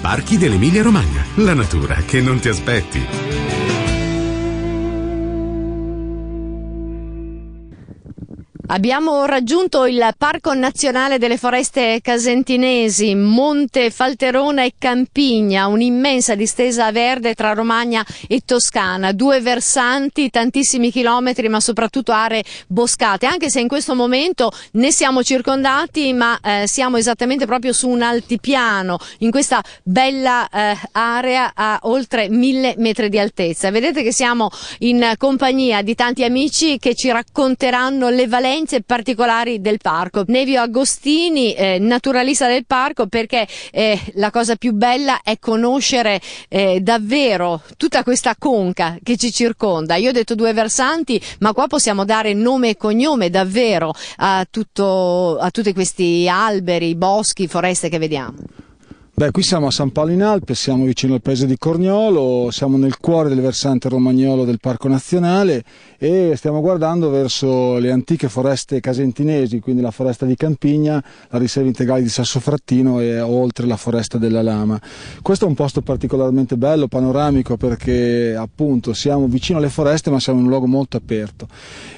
Parchi dell'Emilia Romagna, la natura che non ti aspetti. Abbiamo raggiunto il Parco Nazionale delle Foreste Casentinesi, Monte Falterona e Campigna, un'immensa distesa verde tra Romagna e Toscana, due versanti, tantissimi chilometri ma soprattutto aree boscate, anche se in questo momento ne siamo circondati ma eh, siamo esattamente proprio su un altipiano, in questa bella eh, area a oltre mille metri di altezza. Vedete che siamo in compagnia di tanti amici che ci racconteranno le valenze scienze particolari del parco. Nevio Agostini, eh, naturalista del parco, perché eh, la cosa più bella è conoscere eh, davvero tutta questa conca che ci circonda. Io ho detto due versanti, ma qua possiamo dare nome e cognome davvero a, tutto, a tutti questi alberi, boschi, foreste che vediamo. Beh, qui siamo a San Paolo in Alpe, siamo vicino al paese di Corniolo, siamo nel cuore del versante romagnolo del Parco Nazionale e stiamo guardando verso le antiche foreste casentinesi, quindi la foresta di Campigna, la riserva integrale di Sassofrattino e oltre la foresta della Lama. Questo è un posto particolarmente bello, panoramico, perché appunto siamo vicino alle foreste ma siamo in un luogo molto aperto.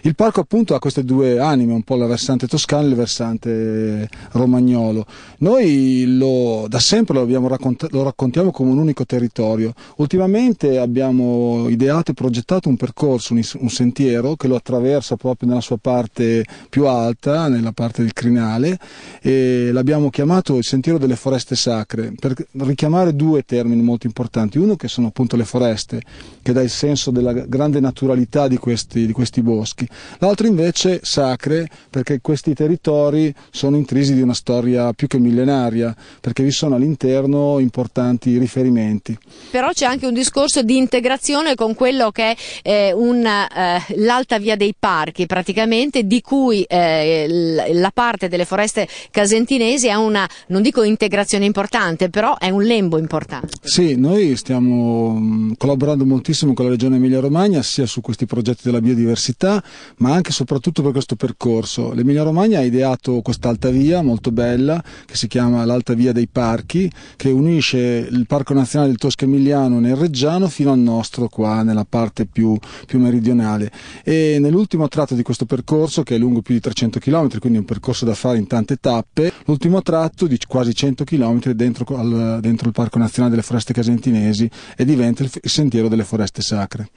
Il parco appunto ha queste due anime, un po' la versante toscana e il versante romagnolo. Noi lo, da sempre sempre lo, raccont lo, raccontiamo come un unico territorio. Ultimamente abbiamo ideato e progettato un percorso, un, un, sentiero che lo attraversa proprio nella sua parte più alta, nella parte del crinale, e l'abbiamo chiamato il sentiero delle foreste sacre, per richiamare due termini molto importanti. Uno che sono appunto le foreste, che dà il senso della grande naturalità di questi, di questi boschi. L'altro invece sacre, perché questi territori sono intrisi di una storia più che millenaria, perché vi sono all'interno all'interno importanti riferimenti. Però c'è anche un discorso di integrazione con quello che è eh, una, eh, l'alta via dei parchi praticamente, di cui eh, la parte delle foreste casentinesi è una, non dico integrazione importante, però è un lembo importante. Sì, noi stiamo mm, collaborando moltissimo con la Regione Emilia-Romagna sia su questi progetti della biodiversità, ma anche e soprattutto per questo percorso. L'Emilia-Romagna ha ideato quest'alta via molto bella che si chiama l'Alta Via dei Parchi che unisce il Parco Nazionale del Tosca Emiliano nel Reggiano fino al nostro qua nella parte più, più meridionale e nell'ultimo tratto di questo percorso che è lungo più di 300 km quindi un percorso da fare in tante tappe l'ultimo tratto di quasi 100 km è dentro, al, dentro il Parco Nazionale delle Foreste Casentinesi e diventa il, il sentiero delle foreste sacre.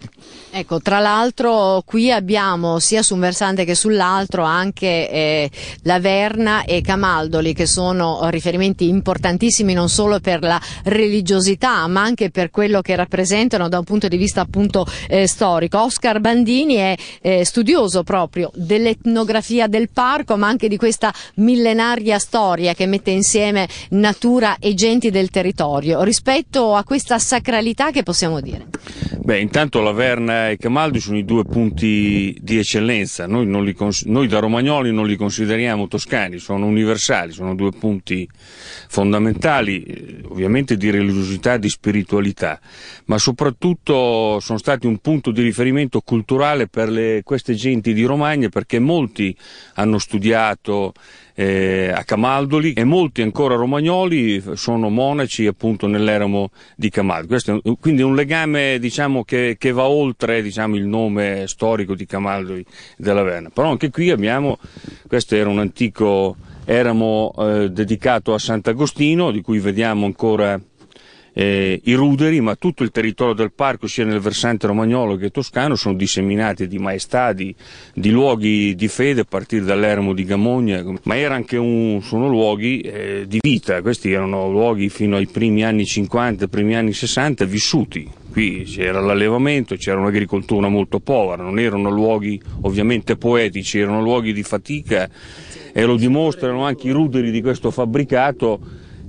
Ecco tra l'altro qui abbiamo sia su un versante che sull'altro anche eh, Laverna e Camaldoli che sono riferimenti importantissimi non solo per la religiosità ma anche per quello che rappresentano da un punto di vista appunto eh, storico. Oscar Bandini è eh, studioso proprio dell'etnografia del parco ma anche di questa millenaria storia che mette insieme natura e genti del territorio rispetto a questa sacralità che possiamo dire? Beh, intanto Laverna e Camaldi sono i due punti di eccellenza, noi, li, noi, da romagnoli non li consideriamo toscani, sono universali, sono due punti fondamentali, eh, ovviamente di religiosità, e di spiritualità, ma soprattutto sono stati un punto di riferimento culturale per le, queste genti di Romagna perché molti hanno studiato eh, a Camaldoli e molti ancora romagnoli sono monaci appunto nell'eremo di Camaldoli. Questo è quindi un legame diciamo, che, che, va oltre diciamo, il nome storico di Camaldoli della Verna. Però anche qui abbiamo, questo era un antico eramo eh, dedicato a Sant'Agostino di cui vediamo ancora eh, i ruderi, ma tutto il territorio del parco, sia nel versante romagnolo che toscano, sono disseminati di maestà, di, di luoghi di fede, a partire dall'Eremo di Gamogna, ma un, sono luoghi eh, di vita, questi erano luoghi fino ai primi anni 50, primi anni 60 vissuti. Qui c'era l'allevamento, c'era un'agricoltura molto povera, non erano luoghi ovviamente poetici, erano luoghi di fatica e lo dimostrano anche i ruderi di questo fabbricato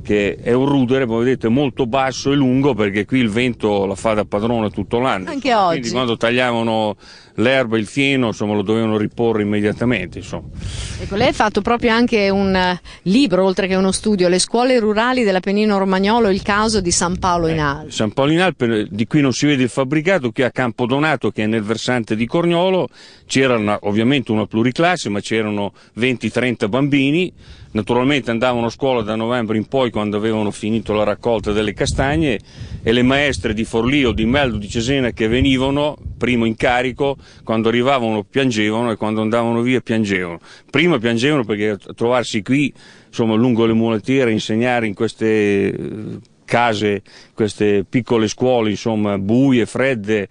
che è un rudere, come vedete, molto basso e lungo perché qui il vento la fa da padrone tutto l'anno. Anche oggi. Quindi quando tagliavano l'erba, il fieno, insomma, lo dovevano riporre immediatamente. Ecco, lei ha fatto proprio anche un eh, libro, oltre che uno studio, Le scuole rurali dell'Appennino Romagnolo, il caso di San Paolo in eh, Alpe. Eh, San Paolo in Alpe, eh, di qui non si vede il fabbricato, qui a Campodonato, che è nel versante di Corniolo, c'era una, ovviamente una pluriclasse, ma c'erano 20-30 bambini, naturalmente andavano a scuola da novembre in poi quando avevano finito la raccolta delle castagne e le maestre di Forlì o di Meldo di Cesena che venivano, primo incarico, quando arrivavano piangevano e quando andavano via piangevano. Prima piangevano perché trovarsi qui, insomma, lungo le mulattiere, insegnare in queste eh, case, queste piccole scuole, insomma, buie, fredde,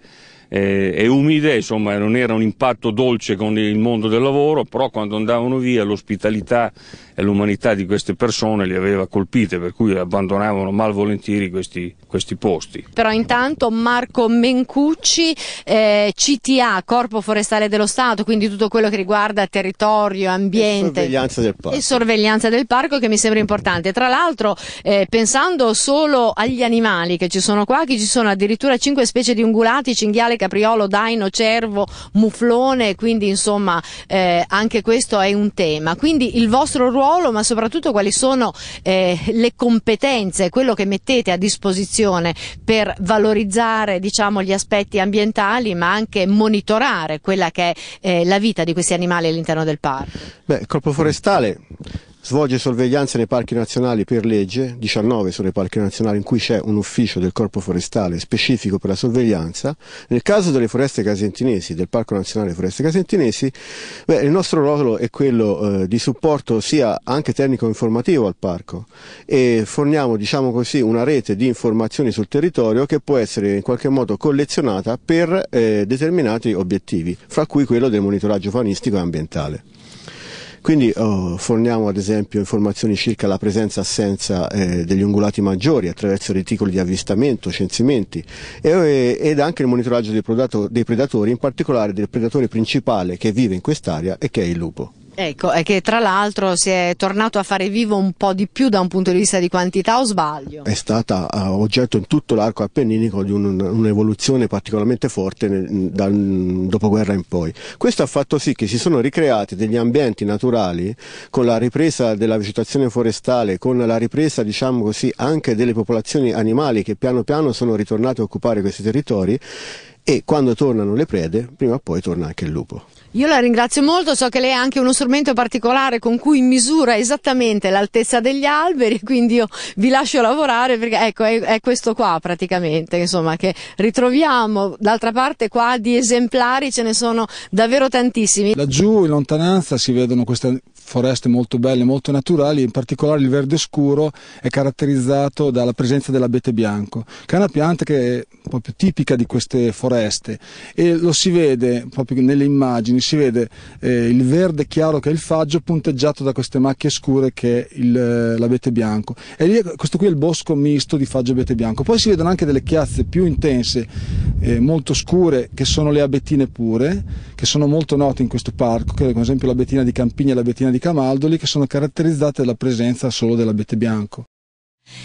eh, e umide, insomma non era un impatto dolce con il mondo del lavoro, però quando andavano via l'ospitalità e l'umanità di queste persone li aveva colpite, per cui abbandonavano malvolentieri questi, questi posti. Però intanto Marco Mencucci, eh, CTA, Corpo Forestale dello Stato, quindi tutto quello che riguarda territorio, ambiente e sorveglianza del parco, sorveglianza del parco che mi sembra importante. Tra l'altro eh, pensando solo agli animali che ci sono qua, che ci sono addirittura cinque specie di ungulati, cinghiale mare, capriolo, daino, cervo, muflone, quindi insomma eh, anche questo è un tema. Quindi il vostro ruolo, ma soprattutto quali sono eh, le competenze, quello che mettete a disposizione per valorizzare diciamo, gli aspetti ambientali, ma anche monitorare quella che è eh, la vita di questi animali all'interno del parco? Beh, il corpo forestale svolge sorveglianza nei parchi nazionali per legge, 19 sono i parchi nazionali in cui c'è un ufficio del corpo forestale specifico per la sorveglianza. Nel caso delle foreste casentinesi, del Parco Nazionale Foreste Casentinesi, beh, il nostro ruolo è quello eh, di supporto sia anche tecnico-informativo al parco e forniamo diciamo così, una rete di informazioni sul territorio che può essere in qualche modo collezionata per eh, determinati obiettivi, fra cui quello del monitoraggio fanistico e ambientale. Quindi oh, forniamo ad esempio informazioni circa la presenza e assenza eh, degli ungulati maggiori attraverso reticoli di avvistamento, censimenti e, eh, ed anche il monitoraggio dei, predato, dei predatori, in particolare del predatore principale che vive in quest'area e che è il lupo. Ecco, è che tra l'altro si è tornato a fare vivo un po' di più da un punto di vista di quantità o sbaglio? È stata eh, oggetto in tutto l'arco appenninico di un'evoluzione particolarmente forte nel, dal dopoguerra in poi. Questo ha fatto sì che si sono ricreati degli ambienti naturali con la ripresa della vegetazione forestale, con la ripresa diciamo così anche delle popolazioni animali che piano piano sono ritornate a occupare questi territori e quando tornano le prede, prima o poi torna anche il lupo. Io la ringrazio molto, so che lei ha anche uno strumento particolare con cui misura esattamente l'altezza degli alberi, quindi io vi lascio lavorare perché ecco è, è questo qua praticamente, insomma, che ritroviamo. D'altra parte qua di esemplari ce ne sono davvero tantissimi. Laggiù in lontananza si vedono queste foreste molto belle, molto naturali, in particolare il verde scuro è caratterizzato dalla presenza dell'abete bianco, che è una pianta che è proprio tipica di queste foreste e lo si vede proprio nelle immagini, si vede eh, il verde chiaro che è il faggio punteggiato da queste macchie scure che è il, eh, l'abete bianco. E lì, questo qui è il bosco misto di faggio e abete bianco. Poi si vedono anche delle chiazze più intense eh, molto scure che sono le abettine pure, che sono molto note in questo parco, che ad esempio la bettina di Campigna e la bettina di Camaldoli, che sono caratterizzate dalla presenza solo dell'abete bianco.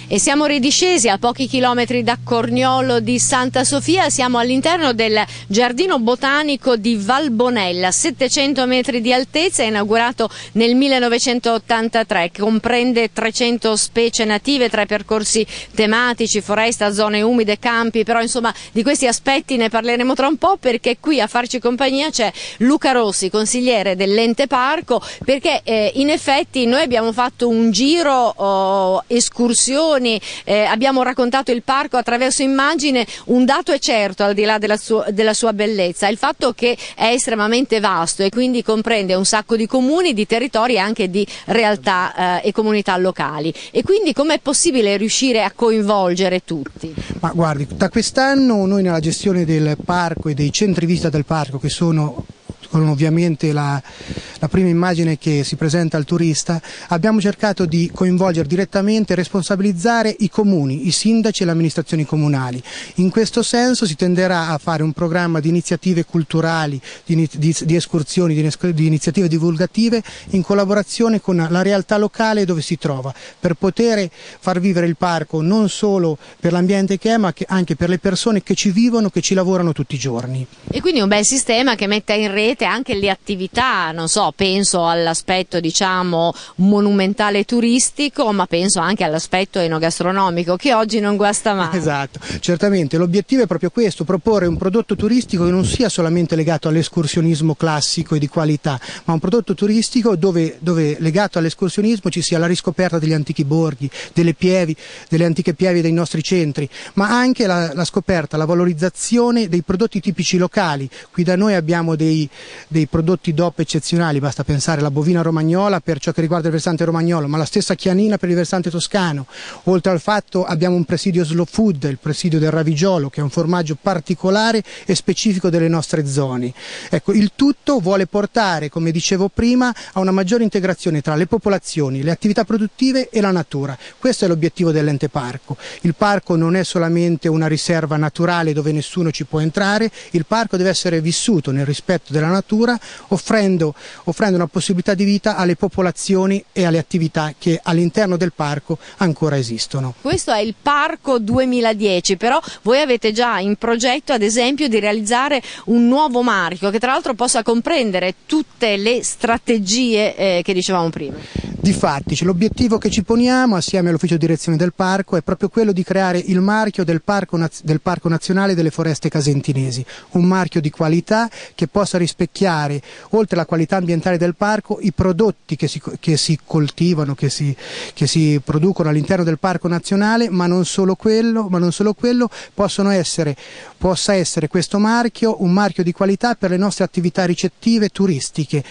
E siamo ridiscesi a pochi chilometri da Corniolo di Santa Sofia, siamo all'interno del giardino botanico di Valbonella, 700 metri di altezza, inaugurato nel 1983, comprende 300 specie native tra i percorsi tematici, foresta, zone umide, campi, però insomma di questi aspetti ne parleremo tra un po' perché qui a farci compagnia c'è Luca Rossi, consigliere dell'ente parco, perché eh, in effetti noi abbiamo fatto un giro oh, escursione escursioni, eh, abbiamo raccontato il parco attraverso immagine, un dato è certo al di là della, su della sua bellezza, il fatto che è estremamente vasto e quindi comprende un sacco di comuni, di territori e anche di realtà eh, e comunità locali. E quindi com'è possibile riuscire a coinvolgere tutti? Ma guardi, da quest'anno noi nella gestione del parco e dei centri vista del parco che sono con ovviamente la, la prima immagine che si presenta al turista, abbiamo cercato di coinvolgere direttamente e responsabilizzare i comuni, i sindaci e le amministrazioni comunali. In questo senso si tenderà a fare un programma di iniziative culturali, di, di, di escursioni, di, di iniziative divulgative in collaborazione con la realtà locale dove si trova, per poter far vivere il parco non solo per l'ambiente che è, ma anche per le persone che ci vivono, che ci lavorano tutti i giorni. E quindi un bel sistema che metta in rete sicuramente anche le attività, non so, penso all'aspetto diciamo monumentale turistico, ma penso anche all'aspetto enogastronomico che oggi non guasta mai. Esatto, certamente l'obiettivo è proprio questo, proporre un prodotto turistico che non sia solamente legato all'escursionismo classico e di qualità, ma un prodotto turistico dove, dove legato all'escursionismo ci sia la riscoperta degli antichi borghi, delle pievi, delle antiche pievi dei nostri centri, ma anche la, la scoperta, la valorizzazione dei prodotti tipici locali. Qui da noi abbiamo dei, dei prodotti DOP eccezionali, basta pensare alla bovina romagnola per ciò che riguarda il versante romagnolo, ma la stessa chianina per il versante toscano. Oltre al fatto abbiamo un presidio slow food, il presidio del ravigiolo, che è un formaggio particolare e specifico delle nostre zone. Ecco, il tutto vuole portare, come dicevo prima, a una maggiore integrazione tra le popolazioni, le attività produttive e la natura. Questo è l'obiettivo dell'ente parco. Il parco non è solamente una riserva naturale dove nessuno ci può entrare, il parco deve essere vissuto nel rispetto della natura natura, offrendo, offrendo una possibilità di vita alle popolazioni e alle attività che all'interno del parco ancora esistono. Questo è il Parco 2010, però voi avete già in progetto ad esempio di realizzare un nuovo marchio che tra l'altro possa comprendere tutte le strategie eh, che dicevamo prima. Difatti, l'obiettivo che ci poniamo assieme all'ufficio direzione del parco è proprio quello di creare il marchio del parco, del parco Nazionale delle Foreste Casentinesi, un marchio di qualità che possa rispecchiare chiari, oltre alla qualità ambientale del parco, i prodotti che si, che si coltivano, che si, che si producono all'interno del parco nazionale, ma non solo quello, ma non solo quello possono essere, possa essere questo marchio un marchio di qualità per le nostre attività ricettive turistiche,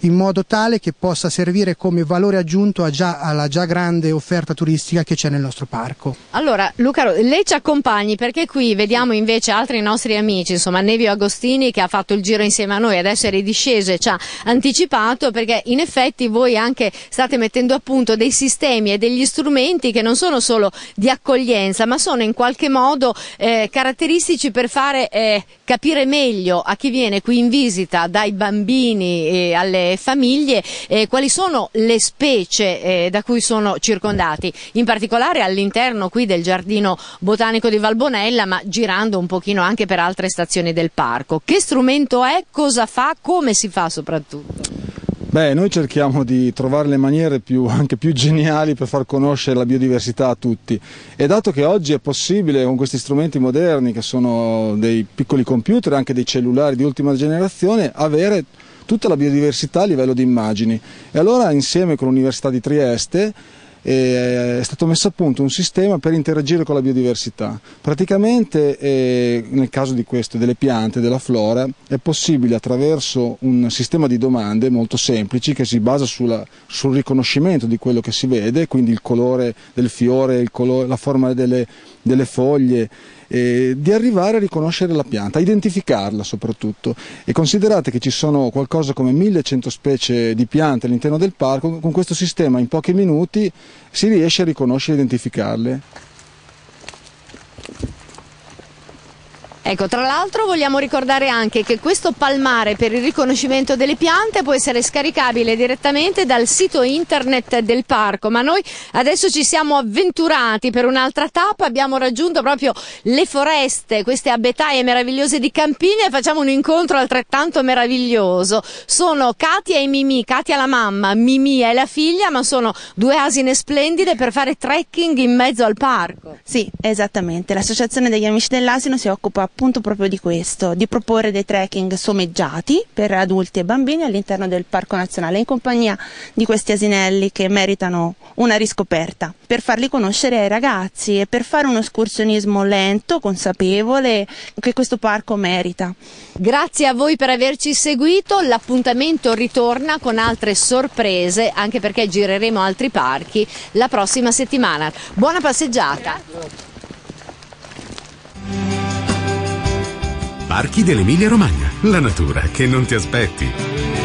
in modo tale che possa servire come valore aggiunto già, alla già grande offerta turistica che c'è nel nostro parco. Allora, Luca, lei ci accompagni perché qui vediamo invece altri nostri amici, insomma Nevio Agostini che ha fatto il giro insieme a noi noi ad essere discese ci ha anticipato perché in effetti voi anche state mettendo a punto dei sistemi e degli strumenti che non sono solo di accoglienza ma sono in qualche modo eh, caratteristici per fare eh, capire meglio a chi viene qui in visita dai bambini eh, alle famiglie eh, quali sono le specie eh, da cui sono circondati in particolare all'interno qui del giardino botanico di Valbonella ma girando un pochino anche per altre stazioni del parco che strumento è cosa fa, come si fa soprattutto? Beh, noi cerchiamo di trovare le maniere più, anche più geniali per far conoscere la biodiversità a tutti e dato che oggi è possibile con questi strumenti moderni che sono dei piccoli computer, anche dei cellulari di ultima generazione, avere tutta la biodiversità a livello di immagini e allora insieme con l'Università di Trieste eh, è stato messo a punto un sistema per interagire con la biodiversità. Praticamente eh, nel caso di queste, delle piante, della flora, è possibile attraverso un sistema di domande molto semplici che si basa sulla, sul riconoscimento di quello che si vede, quindi il colore del fiore, colore, la forma delle, delle foglie, eh, di arrivare a riconoscere la pianta, a identificarla soprattutto. E considerate che ci sono qualcosa come 1100 specie di piante all'interno del parco, con questo sistema in pochi minuti si riesce a riconoscere e identificarle. Ecco, tra l'altro vogliamo ricordare anche che questo palmare per il riconoscimento delle piante può essere scaricabile direttamente dal sito internet del parco, ma noi adesso ci siamo avventurati per un'altra tappa, abbiamo raggiunto proprio le foreste, queste abetaie meravigliose di Campigna e facciamo un incontro altrettanto meraviglioso. Sono Katia e Mimì, Katia la mamma, Mimì è la figlia, ma sono due asine splendide per fare trekking in mezzo al parco. Sì, esattamente. L'associazione degli amici dell'asino si occupa appunto proprio di questo, di proporre dei trekking someggiati per adulti e bambini all'interno del Parco Nazionale in compagnia di questi asinelli che meritano una riscoperta, per farli conoscere ai ragazzi e per fare un escursionismo lento, consapevole, che questo parco merita. Grazie a voi per averci seguito, l'appuntamento ritorna con altre sorprese, anche perché gireremo altri parchi la prossima settimana. Buona passeggiata! Grazie. Parchi dell'Emilia Romagna, la natura che non ti aspetti.